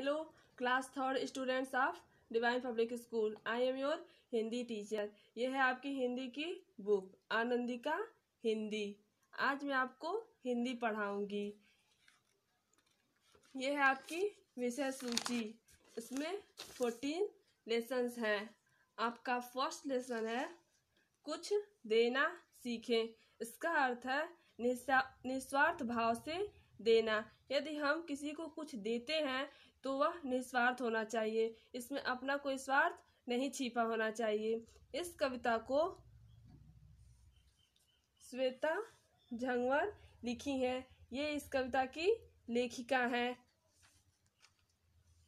hello class third students of divine public school I am your Hindi teacher यह है आपकी हिंदी की बुक आनंदिका हिंदी आज मैं आपको हिंदी पढ़ाऊंगी ये है आपकी विषय सूची इसमें फोर्टीन लेसन्स हैं आपका फर्स्ट लेसन है कुछ देना सीखें इसका अर्थ है निस्वार्थ भाव से देना यदि हम किसी को कुछ देते हैं तो वह निस्वार्थ होना चाहिए इसमें अपना कोई स्वार्थ नहीं छिपा होना चाहिए इस कविता को श्वेता झंगवर लिखी है ये इस कविता की लेखिका है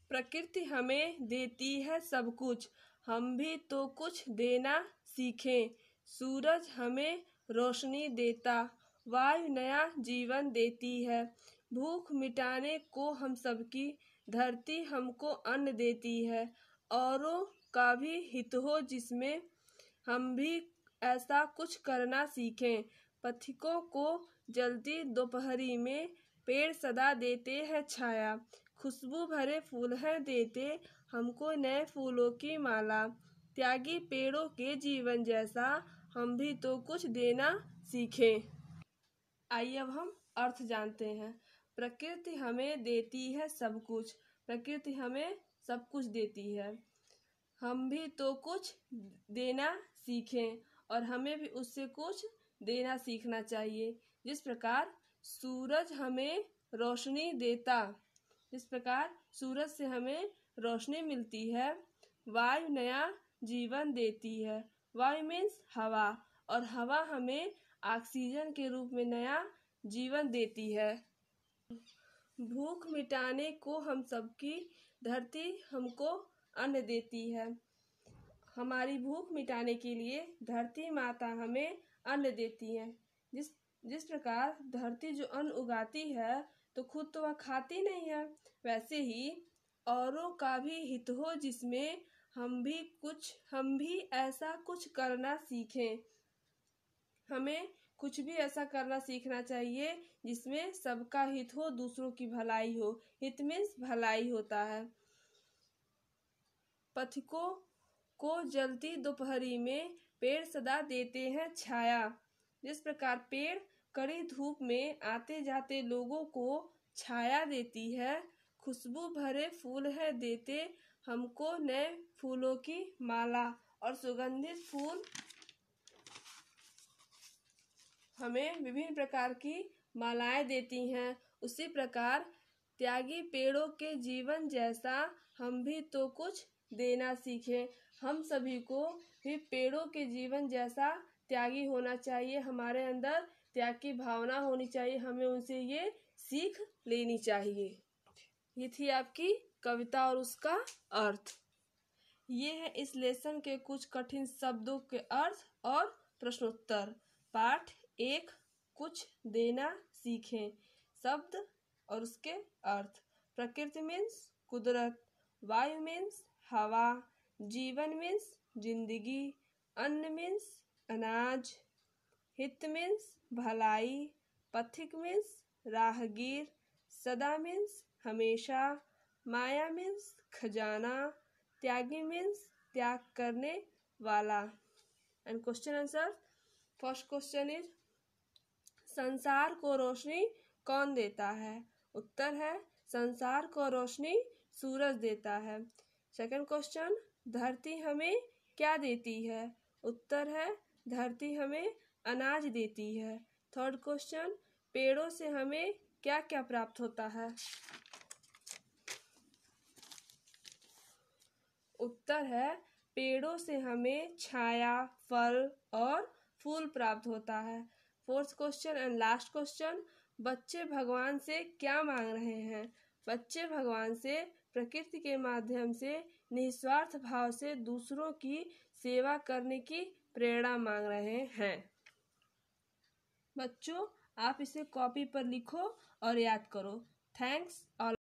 प्रकृति हमें देती है सब कुछ हम भी तो कुछ देना सीखें सूरज हमें रोशनी देता वायु नया जीवन देती है भूख मिटाने को हम सबकी धरती हमको अन्न देती है औरों का भी हित हो जिसमें हम भी ऐसा कुछ करना सीखें पथिकों को जल्दी दोपहरी में पेड़ सदा देते हैं छाया खुशबू भरे फूल हैं देते हमको नए फूलों की माला त्यागी पेड़ों के जीवन जैसा हम भी तो कुछ देना सीखें आइए अब हम अर्थ जानते हैं प्रकृति हमें देती है सब कुछ प्रकृति हमें सब कुछ देती है हम भी तो कुछ देना सीखें और हमें भी उससे कुछ देना सीखना चाहिए जिस प्रकार सूरज हमें रोशनी देता जिस प्रकार सूरज से हमें रोशनी मिलती है वायु नया जीवन देती है वायु मीन्स हवा और हवा हमें ऑक्सीजन के रूप में नया जीवन देती है भूख मिटाने को हम सबकी धरती हमको अन्न देती है हमारी भूख मिटाने के लिए धरती माता हमें अन्न देती है जिस जिस प्रकार धरती जो अन्न उगाती है तो खुद तो वह खाती नहीं है वैसे ही औरों का भी हित हो जिसमें हम भी कुछ हम भी ऐसा कुछ करना सीखें हमें कुछ भी ऐसा करना सीखना चाहिए जिसमें सबका हित हो दूसरों की भलाई हो हित मीन्स भलाई होता है पथिकों को जलती दोपहरी में पेड़ सदा देते हैं छाया जिस प्रकार पेड़ कड़ी धूप में आते जाते लोगों को छाया देती है खुशबू भरे फूल है देते हमको नए फूलों की माला और सुगंधित फूल हमें विभिन्न प्रकार की मालाएं देती हैं उसी प्रकार त्यागी पेड़ों के जीवन जैसा हम भी तो कुछ देना सीखें हम सभी को भी पेड़ों के जीवन जैसा त्यागी होना चाहिए हमारे अंदर त्याग की भावना होनी चाहिए हमें उनसे ये सीख लेनी चाहिए ये थी आपकी कविता और उसका अर्थ ये है इस लेसन के कुछ कठिन शब्दों के अर्थ और प्रश्नोत्तर पाठ एक कुछ देना सीखें शब्द और उसके अर्थ प्रकृति मीन्स कुदरत वायु मीन्स हवा जीवन मीन्स जिंदगी अन्न मीन्स अनाज हित मीन्स भलाई पथिक मीन्स राहगीर सदा मीन्स हमेशा माया मीन्स खजाना त्यागी मीन्स त्याग करने वाला and question answer first question is संसार को रोशनी कौन देता है उत्तर है संसार को रोशनी सूरज देता है सेकंड क्वेश्चन धरती हमें क्या देती है उत्तर है धरती हमें अनाज देती है थर्ड क्वेश्चन पेड़ों से हमें क्या क्या प्राप्त होता है उत्तर है पेड़ों से हमें छाया फल और फूल प्राप्त होता है fourth question and last question बच्चे भगवान से क्या मांग रहे हैं बच्चे भगवान से प्रकृति के माध्यम से निस्वार्थ भाव से दूसरों की सेवा करने की प्रेरणा मांग रहे हैं बच्चों आप इसे कॉपी पर लिखो और याद करो थैंक्स और